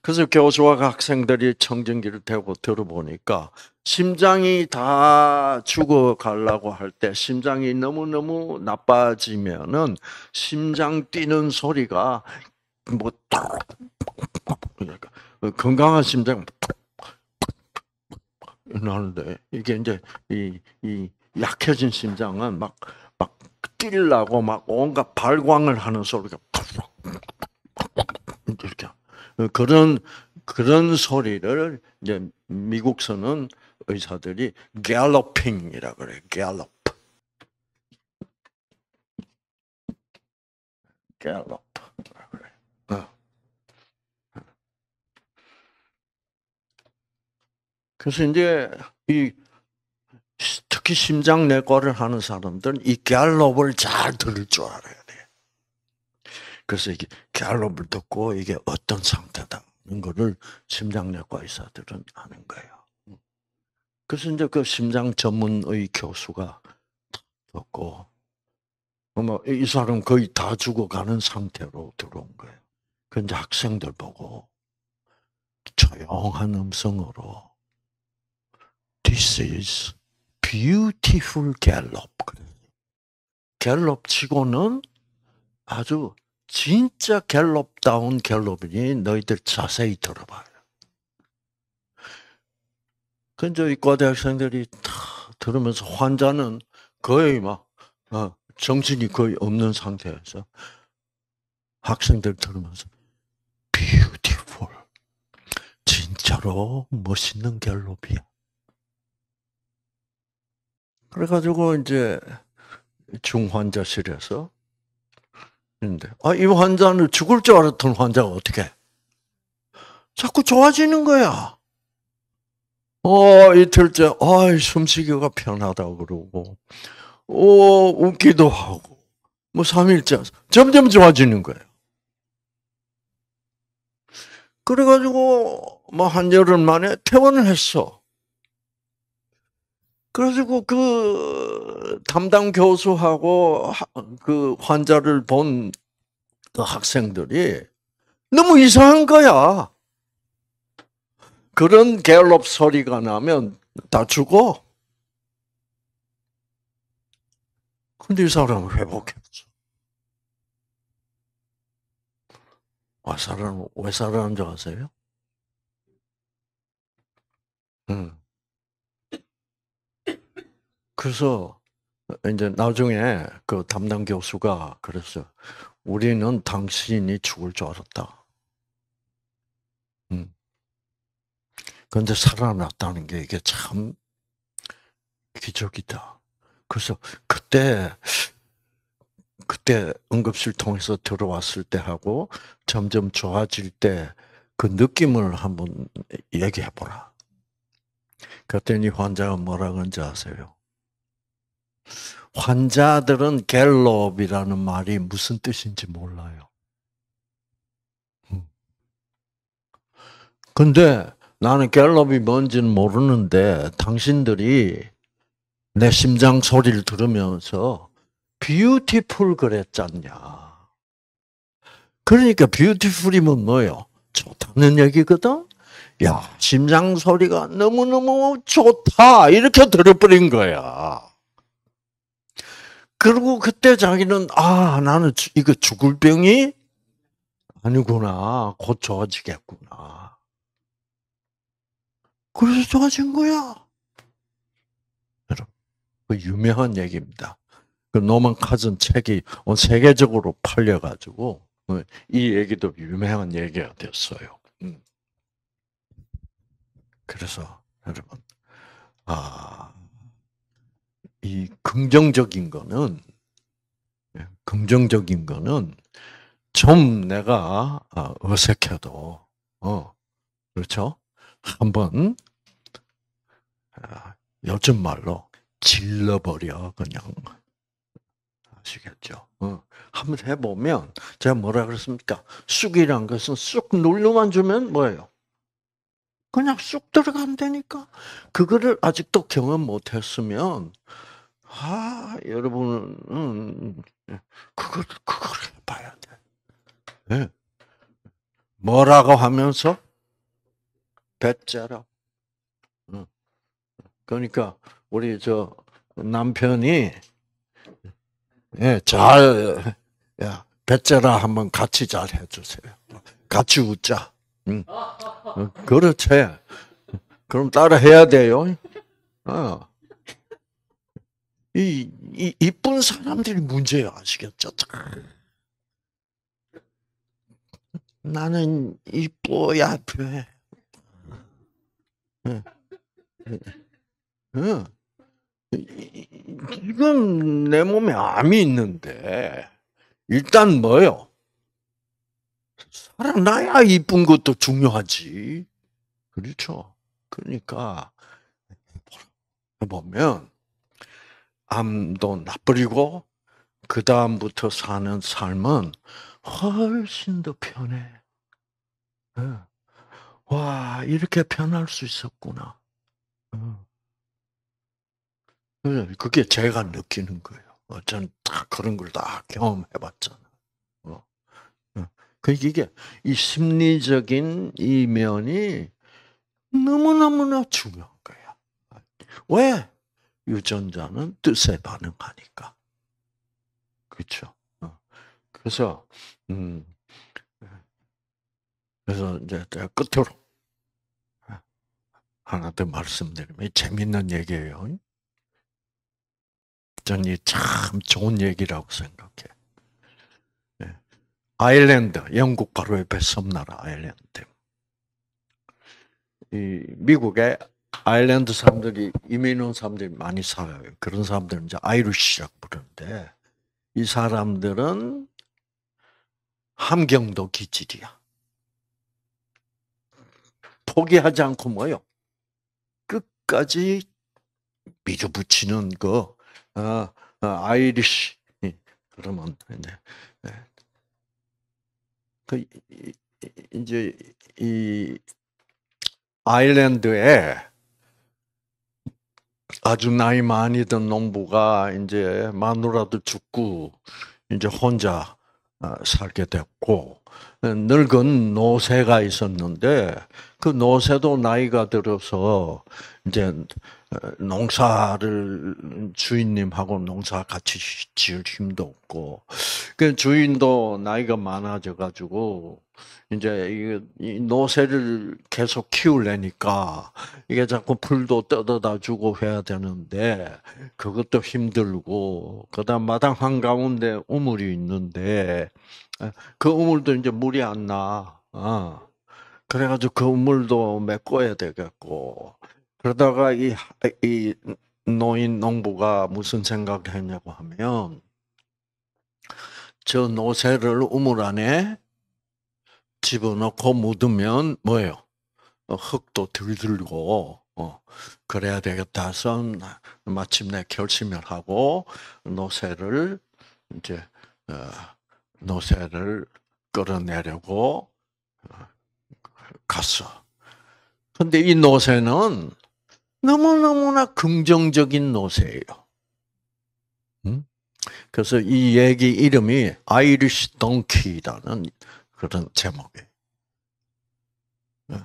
그래서 교수와 학생들이 청진기를 대고 들어보니까 심장이 다 죽어가려고 할 때 심장이 너무너무 나빠지면은 심장 뛰는 소리가 뭐 건강한 심장 나는데 이게 이제 이, 이 약해진 심장은 막막 뛰려고 막 온갖 발광을 하는 소리가 이렇게 어, 그런 그런 소리를 이제 미국서는 의사들이 갤러핑이라 그래. 갤럽. 갤럽. 그래서 이제 이 특히 심장내과를 하는 사람들은 이 갤럽을 잘 들을 줄 알아야 돼. 그래서 이게 갤럽을 듣고 이게 어떤 상태다 는 거를 심장내과 의사들은 아는 거예요. 그래서 이제 그 심장 전문의 교수가 듣고 아마 이 사람 거의 다 죽어가는 상태로 들어온 거예요. 근데 그 학생들 보고 조용한 음성으로 This is beautiful Gallup. 갤럽 치고는 아주 진짜 갤럽다운 갤럽이니 너희들 자세히 들어봐요. 근데 이과 대학생들이 다 들으면서 환자는 거의 막 어, 정신이 거의 없는 상태에서 학생들 들으면서 beautiful 진짜로 멋있는 갤럽이야. 그래가지고 이제 중환자실에서 있데 아 이 환자는 죽을 줄 알았던 환자가 어떻게 자꾸 좋아지는 거야. 어 이틀째 아이 숨쉬기가 편하다고 그러고 오 어, 웃기도 하고 뭐 3일째 점점 좋아지는 거예요. 그래가지고 뭐 한열흘 만에 퇴원을 했어. 그래가지고 그 담당 교수하고 그 환자를 본 그 학생들이 너무 이상한 거야. 그런 갤럽 소리가 나면 다 죽어. 근데 이 사람은 회복했어. 아, 사람, 왜 살아난 줄 아세요? 음. 그래서 어, 이제 나중에 그 담당 교수가 그랬어 우리는 당신이 죽을 줄 알았다. 음. 근데 살아났다는 게 이게 참 기적이다. 그래서 그때 그때 응급실 통해서 들어왔을 때 하고 점점 좋아질 때 그 느낌을 한번 얘기해 보라. 그랬더니 환자가 뭐라 그런지 아세요? 환자들은 갤럽이라는 말이 무슨 뜻인지 몰라요. 음. 근데 나는 갤럽이 뭔지는 모르는데 당신들이 내 심장 소리를 들으면서 뷰티풀 그랬잖냐. 그러니까 뷰티풀이면 뭐요? 좋다는 얘기거든? 야, 심장 소리가 너무너무 좋다. 이렇게 들어버린 거야. 그리고 그때 자기는 아 나는 이거 죽을 병이 아니구나 곧 좋아지겠구나. 그래서 좋아진 거야. 여러분 그 유명한 얘기입니다. 그 노만 카즌 책이 온 어, 세계적으로 팔려가지고 어, 이 얘기도 유명한 얘기가 됐어요. 음. 그래서 여러분 아이 긍정적인 거는 예, 긍정적인 거는 좀 내가 아, 어색해도 어 그렇죠 한번 아, 요즘 말로 질러버려 그냥 아시겠죠? 어. 한번 해보면 제가 뭐라 그랬습니까? 쑥이란 것은 쑥 눌러만 주면 뭐예요? 그냥 쑥 들어간다니까. 그거를 아직도 경험 못했으면 아, 여러분은 그걸 그걸 봐야 돼. 네. 뭐라고 하면서 배째라. 그러니까 우리 저 남편이 예, 잘 야, 배째라 한번 같이 잘 해주세요. 같이 웃자. 응. 그렇지. 그럼 따라 해야 돼요. 어. 이, 이, 이쁜 사람들이 문제예 아시겠죠? 나는 이뻐야 돼. 응. 응. 지금 내 몸에 암이 있는데, 일단 뭐요? 살아나야 이쁜 것도 중요하지. 그렇죠. 그러니까, 보면, 암도 나버리고 그 다음부터 사는 삶은 훨씬 더 편해. 어. 와 이렇게 변할 수 있었구나. 어. 그게 제가 느끼는 거예요. 저는 어, 다 그런 걸 다 경험해봤잖아. 그러 그러니까 이게 이 심리적인 이면이 너무너무나 중요한 거야. 왜? 유전자는 뜻에 반응하니까. 그렇죠. 그래서 음 그래서 이제 끝으로 하나 더 말씀드리면 재밌는 얘기예요. 전이 참 좋은 얘기라고 생각해. 예. 아일랜드, 영국 바로 옆에 섬나라 아일랜드. 이 미국의 아일랜드 사람들이 이민 온 사람들이 많이 살아요. 그런 사람들은 이제 아이리시라고 부르는데 이 사람들은 함경도 기질이야. 포기하지 않고 뭐요? 끝까지 밀어붙이는 거. 그, 어, 어, 아, 아 이리시 그러면 이제 예. 그 이제 이 아일랜드에 아주 나이 많이 든 농부가 이제 마누라도 죽고 이제 혼자 어, 살게 됐고 어, 늙은 노새가 있었는데 그 노새도 나이가 들어서 이제 어, 농사를 주인님하고 농사 같이 지을 힘도 없고 그 주인도 나이가 많아져 가지고 이제 이 노새를 계속 키우려니까 이게 자꾸 풀도 뜯어다 주고 해야 되는데 그것도 힘들고 그다음 마당 한 가운데 우물이 있는데 그 우물도 이제 물이 안 나. 아 그래가지고 그 우물도 메꿔야 되겠고 그러다가 이, 이 노인 농부가 무슨 생각했냐고 하면 저 노새를 우물 안에 집어넣고 묻으면 뭐예요? 어, 흙도 들들고 어, 그래야 되겠다 해서 마침내 결심을 하고 노새를 이제 어, 노새를 끌어내려고 어, 갔어. 근데 이 노새는 너무너무나 긍정적인 노새예요. 음? 그래서 이 얘기 이름이 아이리시 덩키라는 그런 제목이에요. 어,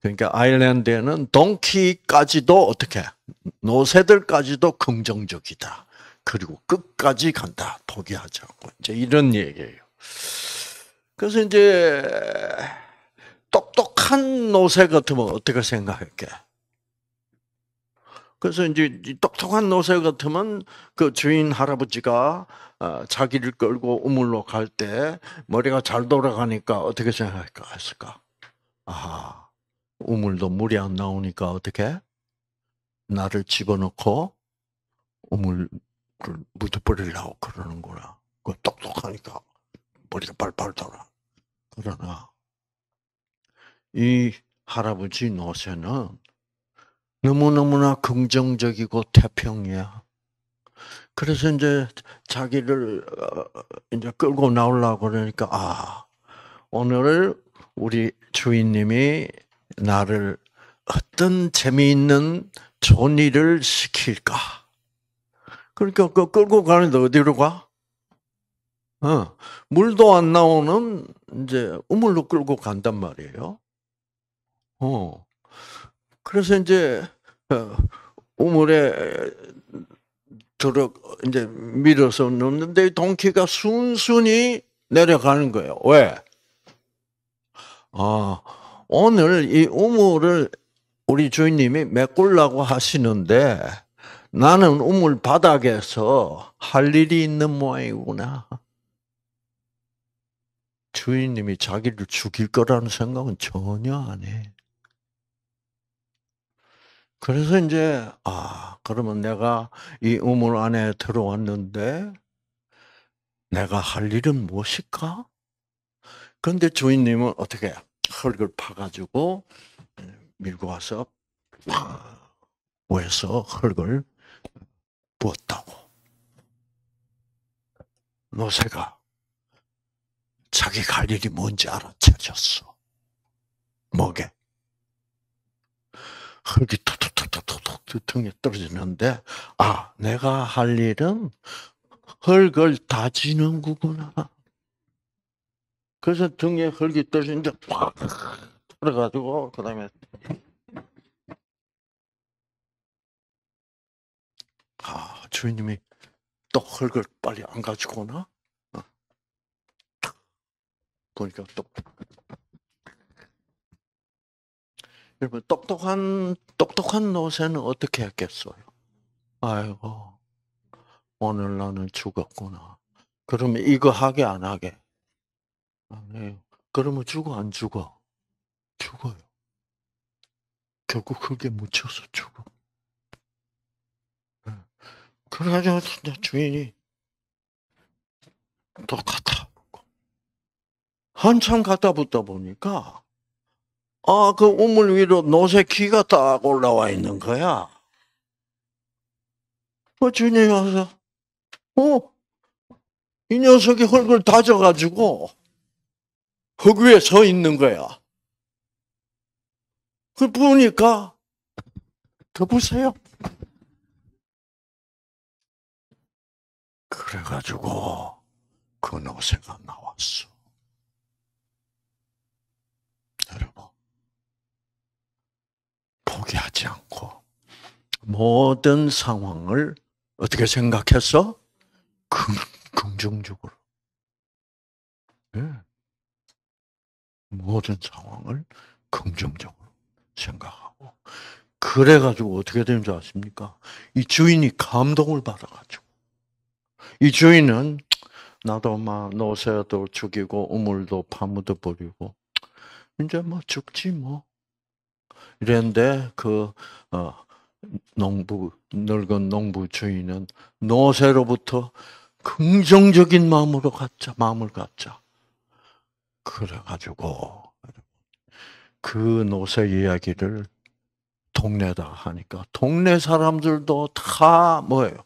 그러니까 아일랜드에는 동키까지도 어떻게 노새들까지도 긍정적이다. 그리고 끝까지 간다. 포기하지 않고 이제 이런 얘기예요. 그래서 이제 똑똑한 노새 같으면 어떻게 생각할게? 그래서 이제 똑똑한 노새 같으면 그 주인 할아버지가 어, 자기를 끌고 우물로 갈 때 머리가 잘 돌아가니까 어떻게 생각했을까? 아하, 우물도 물이 안 나오니까 어떻게? 나를 집어넣고 우물을 묻어버리려고 그러는구나. 그 똑똑하니까 머리가 발발 돌아. 그러나 이 할아버지 노새는 너무너무나 긍정적이고 태평이야. 그래서 이제 자기를 어, 이제 끌고 나오려고 그러니까 아 오늘 우리 주인님이 나를 어떤 재미있는 좋은 일을 시킬까? 그러니까 그 끌고 가는데 어디로 가? 어, 물도 안 나오는 이제 우물로 끌고 간단 말이에요. 어. 그래서 이제 어, 우물에 들어 이제 밀어서 넣는데 이 동키가 순순히 내려가는 거예요. 왜? 아 오늘 이 우물을 우리 주인님이 메꿀라고 하시는데 나는 우물 바닥에서 할 일이 있는 모양이구나. 주인님이 자기를 죽일 거라는 생각은 전혀 안 해. 그래서 이제 아 그러면 내가 이 우물 안에 들어왔는데 내가 할 일은 무엇일까? 그런데 주인님은 어떻게 흙을 파가지고 음, 밀고 와서 팍에서 흙을 부었다고. 노새가 자기 갈 일이 뭔지 알아차렸어. 뭐게? 흙이 톡톡톡톡툭 등에 떨어지는데 아 내가 할 일은 흙을 다지는구나. 거 그래서 등에 흙이 떨어지는데 팍 떨어가지고 그다음에 아 주인님이 또 흙을 빨리 안 가지고 오나? 어. 보니까 또 여러분 똑똑한 똑똑한 노새는 어떻게 했겠어요? 아이고 오늘 나는 죽었구나. 그러면 이거 하게 안 하게? 안 해요. 그러면 죽어 안 죽어? 죽어요. 결국 그게 묻혀서 죽어. 네. 그래가지고 주인이 똑같아. 한참 갖다 붙다 보니까 아, 그 우물 위로 노새 키가 딱 올라와 있는 거야. 어, 주님 와서, 어, 이 녀석이 흙을 다져가지고 흙 위에 서 있는 거야. 그 보니까, 더 보세요. 그래가지고, 그 노새가 나왔어. 여러분. 두지 않고 모든 상황을 어떻게 생각해서 긍정적으로 네. 모든 상황을 긍정적으로 생각하고 그래가지고 어떻게 되는 줄 아십니까? 이 주인이 감동을 받아가지고 이 주인은 나도 막 노새도 죽이고 우물도 파묻어 버리고 이제 뭐 죽지 뭐 이랬는데 그 어, 농부 늙은 농부 주인은 노세로부터 긍정적인 마음으로 갖자 마음을 갖자 그래가지고 그 노세 이야기를 동네다 하니까 동네 사람들도 다 뭐예요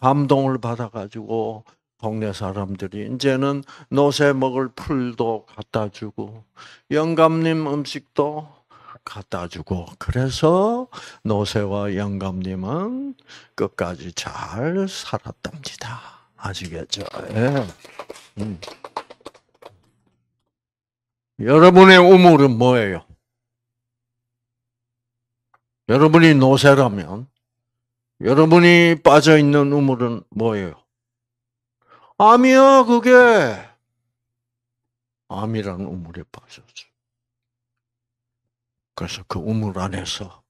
감동을 받아가지고 동네 사람들이 이제는 노새 먹을 풀도 갖다 주고 영감님 음식도 갖다 주고 그래서 노세와 영감님은 끝까지 잘 살았답니다. 아시겠죠? 예. 음. 여러분의 우물은 뭐예요? 여러분이 노세라면 여러분이 빠져 있는 우물은 뭐예요? 암이야 그게 암이라는 우물에 빠졌죠. 그래서 그 우물 안에서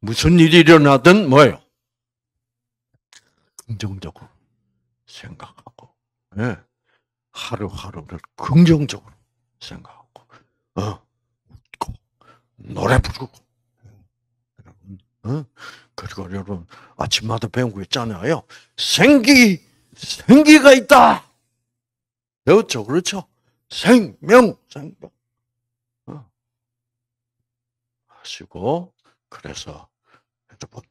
무슨 일이 일어나든 뭐예요? 긍정적으로 생각하고, 네. 하루하루를 긍정적으로 생각하고, 어, 웃고, 노래 부르고, 어? 그리고 여러분, 아침마다 배운 거 있잖아요. 생기, 생기가 있다! 배웠죠? 그렇죠, 그렇죠? 생명, 생명. 하시고 그래서 여러분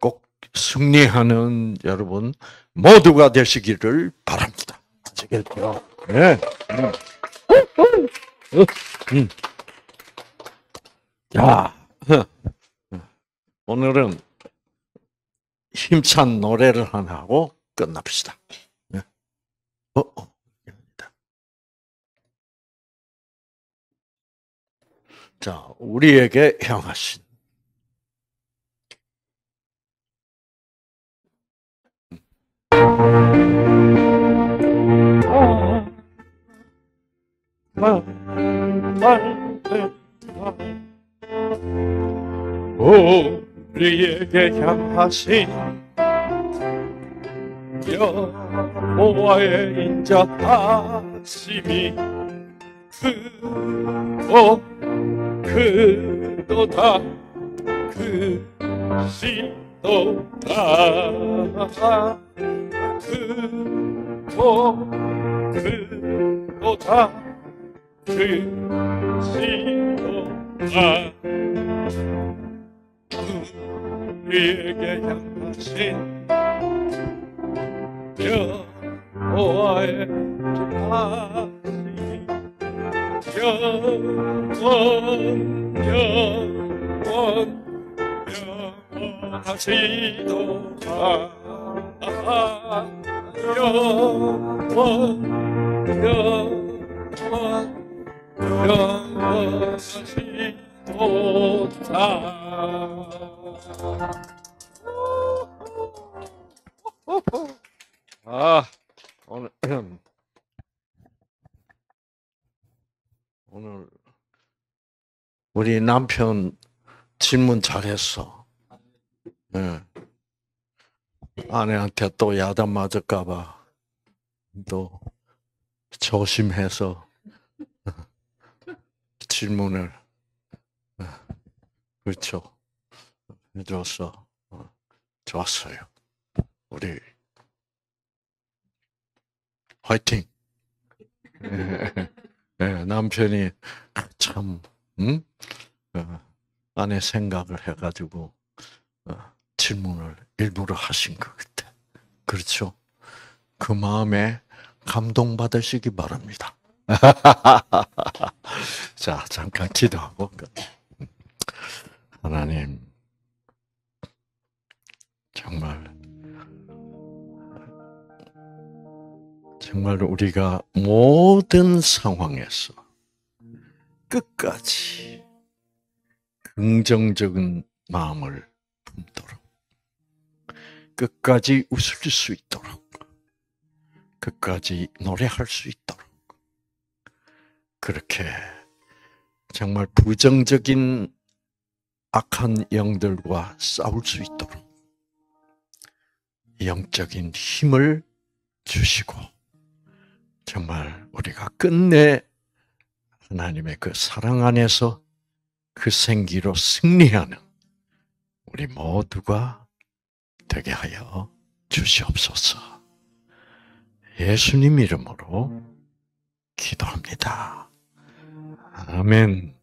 꼭 승리하는 여러분 모두가 되시기를 바랍니다. 아시겠죠? 네. 자, 음. 음. 오늘은 힘찬 노래를 하나 하고 끝납시다. 네. 어, 어. 자, 우리에게 향하신. 우리에게 향하신 여호와의 인자하심이 그곳 그도다 그시도다 그도 그도다 그시도다 우리에게 향하신 여호와의 아 영원 영원 영원하시도 다 영원 영원 영원하시도 다 아, 오늘 오늘 우리 남편 질문 잘했어. 네. 아내한테 또 야단 맞을까봐 또 조심해서 질문을 예, 그렇죠 해줘어 좋았어요. 우리 화이팅. 네, 남편이 참 음? 어, 아내 생각을 해가지고 어, 질문을 일부러 하신 것 같아. 그렇죠? 그 마음에 감동받으시기 바랍니다. 자, 잠깐 기도하고. 하나님, 정말 정말 우리가 모든 상황에서 끝까지 긍정적인 마음을 품도록 끝까지 웃을 수 있도록 끝까지 노래할 수 있도록 그렇게 정말 부정적인 악한 영들과 싸울 수 있도록 영적인 힘을 주시고 정말 우리가 끝내 하나님의 그 사랑 안에서 그 생기로 승리하는 우리 모두가 되게 하여 주시옵소서. 예수님 이름으로 기도합니다. 아멘.